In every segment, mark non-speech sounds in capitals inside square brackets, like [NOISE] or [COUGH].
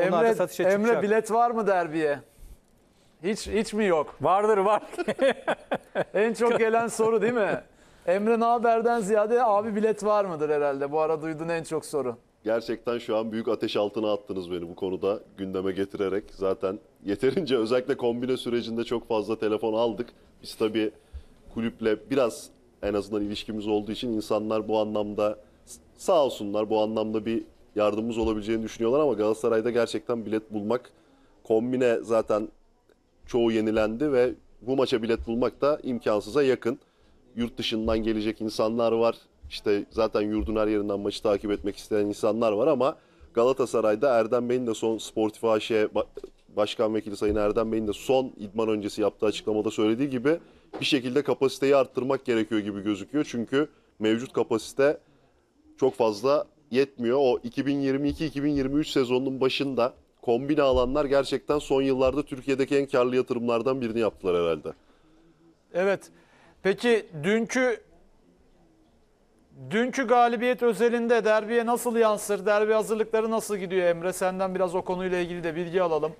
Emre, da satışa Emre bilet var mı derbiye? Hiç hiç mi yok? Vardır var. [LAUGHS] En çok gelen soru değil mi? Emre haberden ziyade abi bilet var mıdır herhalde? Bu ara duyduğun en çok soru. Gerçekten şu an büyük ateş altına attınız beni bu konuda gündeme getirerek. Zaten yeterince [LAUGHS] özellikle kombine sürecinde çok fazla telefon aldık. Biz tabii kulüple biraz en azından ilişkimiz olduğu için insanlar bu anlamda sağ olsunlar bu anlamda bir yardımımız olabileceğini düşünüyorlar ama Galatasaray'da gerçekten bilet bulmak kombine zaten çoğu yenilendi ve bu maça bilet bulmak da imkansıza yakın. Yurt dışından gelecek insanlar var. İşte zaten yurdun her yerinden maçı takip etmek isteyen insanlar var ama Galatasaray'da Erdem Bey'in de son Sportif AŞ e Başkan Vekili Sayın Erdem Bey'in de son idman öncesi yaptığı açıklamada söylediği gibi bir şekilde kapasiteyi arttırmak gerekiyor gibi gözüküyor. Çünkü mevcut kapasite çok fazla yetmiyor. O 2022-2023 sezonunun başında kombine alanlar gerçekten son yıllarda Türkiye'deki en karlı yatırımlardan birini yaptılar herhalde. Evet. Peki dünkü dünkü galibiyet özelinde derbiye nasıl yansır? Derbi hazırlıkları nasıl gidiyor Emre? Senden biraz o konuyla ilgili de bilgi alalım.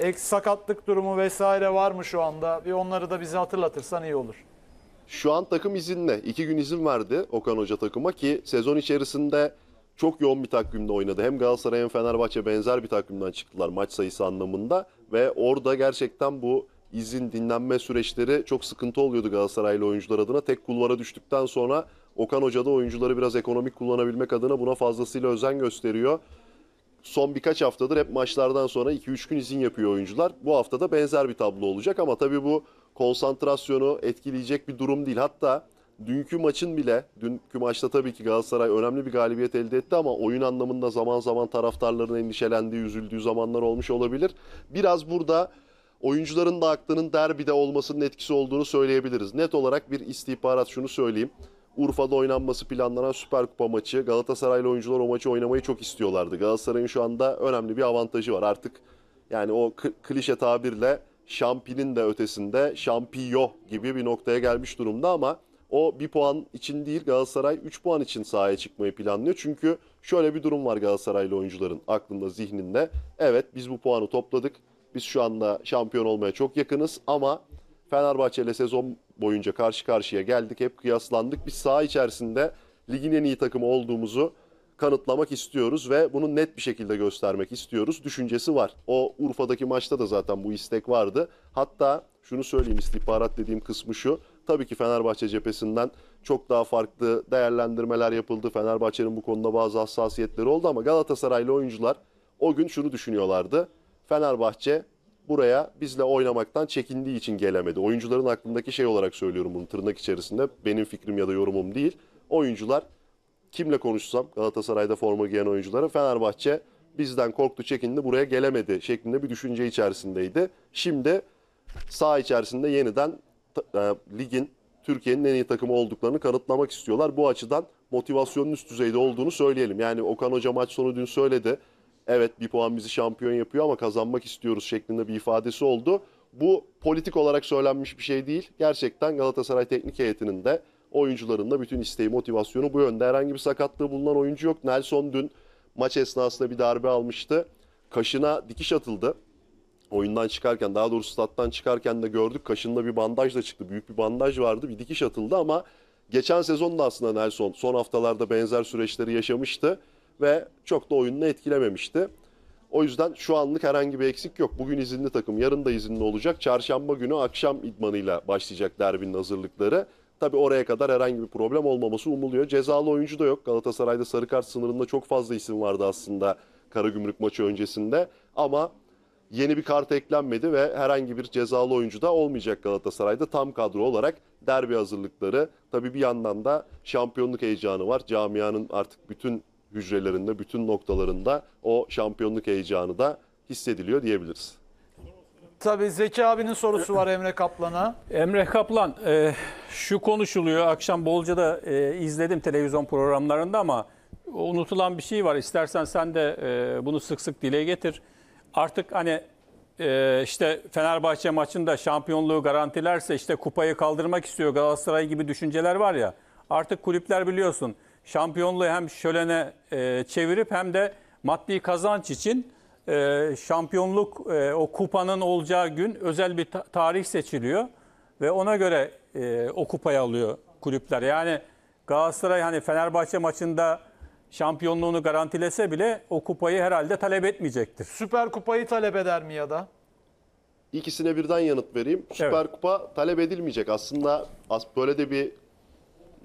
Ek sakatlık durumu vesaire var mı şu anda? Bir onları da bize hatırlatırsan iyi olur. Şu an takım izinle. iki gün izin verdi Okan Hoca takıma ki sezon içerisinde çok yoğun bir takvimde oynadı. Hem Galatasaray hem Fenerbahçe benzer bir takvimden çıktılar maç sayısı anlamında ve orada gerçekten bu izin dinlenme süreçleri çok sıkıntı oluyordu Galatasaraylı oyuncular adına. Tek kulvara düştükten sonra Okan Hoca da oyuncuları biraz ekonomik kullanabilmek adına buna fazlasıyla özen gösteriyor. Son birkaç haftadır hep maçlardan sonra 2-3 gün izin yapıyor oyuncular. Bu hafta da benzer bir tablo olacak ama tabii bu konsantrasyonu etkileyecek bir durum değil. Hatta dünkü maçın bile, dünkü maçta tabii ki Galatasaray önemli bir galibiyet elde etti ama oyun anlamında zaman zaman taraftarların endişelendiği, üzüldüğü zamanlar olmuş olabilir. Biraz burada oyuncuların da aklının derbide olmasının etkisi olduğunu söyleyebiliriz. Net olarak bir istihbarat şunu söyleyeyim. Urfa'da oynanması planlanan Süper Kupa maçı Galatasaraylı oyuncular o maçı oynamayı çok istiyorlardı. Galatasaray'ın şu anda önemli bir avantajı var. Artık yani o klişe tabirle şampinin de ötesinde şampiyo gibi bir noktaya gelmiş durumda ama o bir puan için değil Galatasaray 3 puan için sahaya çıkmayı planlıyor. Çünkü şöyle bir durum var Galatasaraylı oyuncuların aklında, zihninde. Evet biz bu puanı topladık. Biz şu anda şampiyon olmaya çok yakınız ama Fenerbahçe ile sezon boyunca karşı karşıya geldik. Hep kıyaslandık. Biz saha içerisinde ligin en iyi takımı olduğumuzu kanıtlamak istiyoruz ve bunu net bir şekilde göstermek istiyoruz. Düşüncesi var. O Urfa'daki maçta da zaten bu istek vardı. Hatta şunu söyleyeyim istihbarat dediğim kısmı şu. Tabii ki Fenerbahçe cephesinden çok daha farklı değerlendirmeler yapıldı. Fenerbahçe'nin bu konuda bazı hassasiyetleri oldu ama Galatasaraylı oyuncular o gün şunu düşünüyorlardı. Fenerbahçe buraya bizle oynamaktan çekindiği için gelemedi. Oyuncuların aklındaki şey olarak söylüyorum bunu tırnak içerisinde. Benim fikrim ya da yorumum değil. Oyuncular kimle konuşsam Galatasaray'da forma giyen oyunculara Fenerbahçe bizden korktu çekindi buraya gelemedi şeklinde bir düşünce içerisindeydi. Şimdi sağ içerisinde yeniden e, ligin Türkiye'nin en iyi takımı olduklarını kanıtlamak istiyorlar. Bu açıdan motivasyonun üst düzeyde olduğunu söyleyelim. Yani Okan Hoca maç sonu dün söyledi. Evet bir puan bizi şampiyon yapıyor ama kazanmak istiyoruz şeklinde bir ifadesi oldu. Bu politik olarak söylenmiş bir şey değil. Gerçekten Galatasaray teknik heyetinin de oyuncuların da bütün isteği, motivasyonu bu yönde. Herhangi bir sakatlığı bulunan oyuncu yok. Nelson dün maç esnasında bir darbe almıştı. Kaşına dikiş atıldı oyundan çıkarken daha doğrusu stat'tan çıkarken de gördük. Kaşında bir bandaj da çıktı. Büyük bir bandaj vardı. Bir dikiş atıldı ama geçen sezon da aslında Nelson son haftalarda benzer süreçleri yaşamıştı ve çok da oyununu etkilememişti. O yüzden şu anlık herhangi bir eksik yok. Bugün izinli takım, yarın da izinli olacak. Çarşamba günü akşam idmanıyla başlayacak derbinin hazırlıkları. Tabii oraya kadar herhangi bir problem olmaması umuluyor. Cezalı oyuncu da yok. Galatasaray'da sarı kart sınırında çok fazla isim vardı aslında Karagümrük maçı öncesinde. Ama yeni bir kart eklenmedi ve herhangi bir cezalı oyuncu da olmayacak Galatasaray'da tam kadro olarak derbi hazırlıkları. Tabii bir yandan da şampiyonluk heyecanı var. Camianın artık bütün hücrelerinde, bütün noktalarında o şampiyonluk heyecanı da hissediliyor diyebiliriz. Tabii Zeki abinin sorusu var Emre Kaplan'a. Emre Kaplan, e, şu konuşuluyor. Akşam Bolca'da e, izledim televizyon programlarında ama unutulan bir şey var. İstersen sen de e, bunu sık sık dile getir artık hani e, işte Fenerbahçe maçında şampiyonluğu garantilerse işte kupayı kaldırmak istiyor Galatasaray gibi düşünceler var ya. Artık kulüpler biliyorsun şampiyonluğu hem şölene e, çevirip hem de maddi kazanç için e, şampiyonluk e, o kupanın olacağı gün özel bir ta- tarih seçiliyor ve ona göre e, o kupayı alıyor kulüpler. Yani Galatasaray hani Fenerbahçe maçında şampiyonluğunu garantilese bile o kupayı herhalde talep etmeyecektir. Süper Kupayı talep eder mi ya da? İkisine birden yanıt vereyim. Süper Evet. Kupa talep edilmeyecek. Aslında as- böyle de bir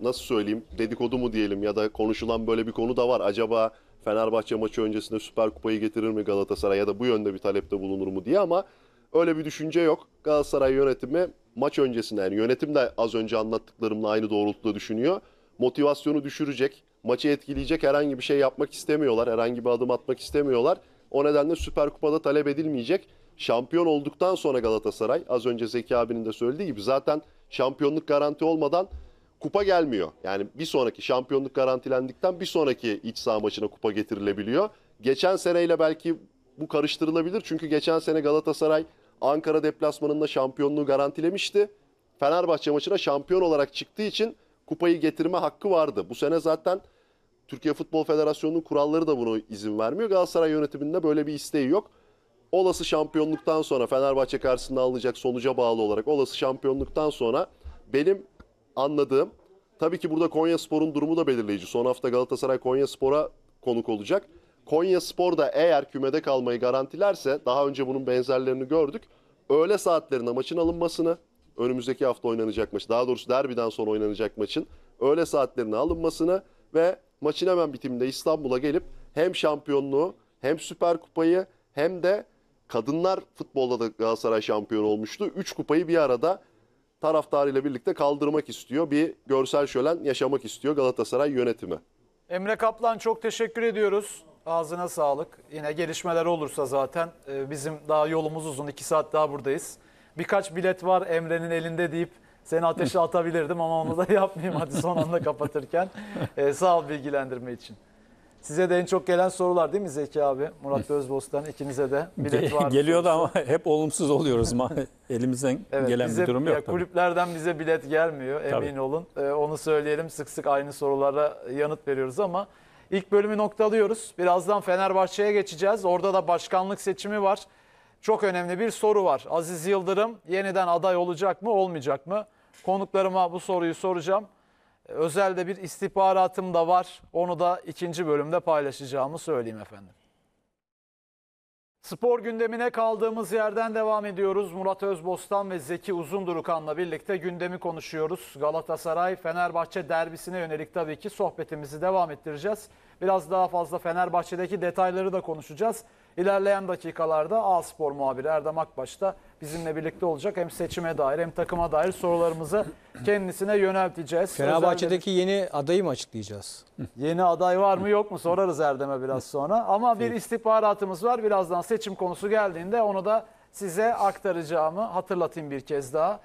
nasıl söyleyeyim dedikodu mu diyelim ya da konuşulan böyle bir konu da var. Acaba Fenerbahçe maçı öncesinde Süper Kupayı getirir mi Galatasaray ya da bu yönde bir talepte bulunur mu diye ama öyle bir düşünce yok. Galatasaray yönetimi maç öncesinde yani yönetim de az önce anlattıklarımla aynı doğrultuda düşünüyor. Motivasyonu düşürecek maçı etkileyecek herhangi bir şey yapmak istemiyorlar. Herhangi bir adım atmak istemiyorlar. O nedenle Süper Kupa'da talep edilmeyecek. Şampiyon olduktan sonra Galatasaray az önce Zeki abinin de söylediği gibi zaten şampiyonluk garanti olmadan kupa gelmiyor. Yani bir sonraki şampiyonluk garantilendikten bir sonraki iç saha maçına kupa getirilebiliyor. Geçen seneyle belki bu karıştırılabilir. Çünkü geçen sene Galatasaray Ankara deplasmanında şampiyonluğu garantilemişti. Fenerbahçe maçına şampiyon olarak çıktığı için kupayı getirme hakkı vardı. Bu sene zaten Türkiye Futbol Federasyonu'nun kuralları da bunu izin vermiyor. Galatasaray yönetiminde böyle bir isteği yok. Olası şampiyonluktan sonra Fenerbahçe karşısında alınacak sonuca bağlı olarak olası şampiyonluktan sonra benim anladığım tabii ki burada Konya Spor'un durumu da belirleyici. Son hafta Galatasaray Konya Spor'a konuk olacak. Konya Spor da eğer kümede kalmayı garantilerse daha önce bunun benzerlerini gördük. Öğle saatlerinde maçın alınmasını önümüzdeki hafta oynanacak maçı, daha doğrusu derbiden sonra oynanacak maçın öğle saatlerine alınmasını ve maçın hemen bitiminde İstanbul'a gelip hem şampiyonluğu hem Süper Kupayı hem de kadınlar futbolda da Galatasaray şampiyon olmuştu. Üç kupayı bir arada taraftarıyla birlikte kaldırmak istiyor. Bir görsel şölen yaşamak istiyor Galatasaray yönetimi. Emre Kaplan çok teşekkür ediyoruz. Ağzına sağlık. Yine gelişmeler olursa zaten e, bizim daha yolumuz uzun. iki saat daha buradayız birkaç bilet var Emre'nin elinde deyip seni ateşe atabilirdim ama onu da [LAUGHS] yapmayayım hadi son anda kapatırken. Ee, sağ ol bilgilendirme için. Size de en çok gelen sorular değil mi Zeki abi? Murat Özbostan ikinize de bilet var. Geliyordu ama [LAUGHS] hep olumsuz oluyoruz. [LAUGHS] Elimizden evet, gelen bize, bir durum yok. tabii. kulüplerden bize bilet gelmiyor emin tabii. olun. Ee, onu söyleyelim sık sık aynı sorulara yanıt veriyoruz ama ilk bölümü noktalıyoruz. Birazdan Fenerbahçe'ye geçeceğiz. Orada da başkanlık seçimi var. Çok önemli bir soru var. Aziz Yıldırım yeniden aday olacak mı, olmayacak mı? Konuklarıma bu soruyu soracağım. Özelde bir istihbaratım da var. Onu da ikinci bölümde paylaşacağımı söyleyeyim efendim. Spor gündemine kaldığımız yerden devam ediyoruz. Murat Özbostan ve Zeki Uzundurukan'la birlikte gündemi konuşuyoruz. Galatasaray Fenerbahçe derbisine yönelik tabii ki sohbetimizi devam ettireceğiz. Biraz daha fazla Fenerbahçe'deki detayları da konuşacağız. İlerleyen dakikalarda A Spor muhabiri Erdem Akbaş da bizimle birlikte olacak. Hem seçime dair hem takıma dair sorularımızı kendisine yönelteceğiz. Fenerbahçe'deki yeni adayı mı açıklayacağız? Yeni aday var mı yok mu sorarız Erdem'e biraz sonra. Ama bir istihbaratımız var. Birazdan seçim konusu geldiğinde onu da size aktaracağımı hatırlatayım bir kez daha.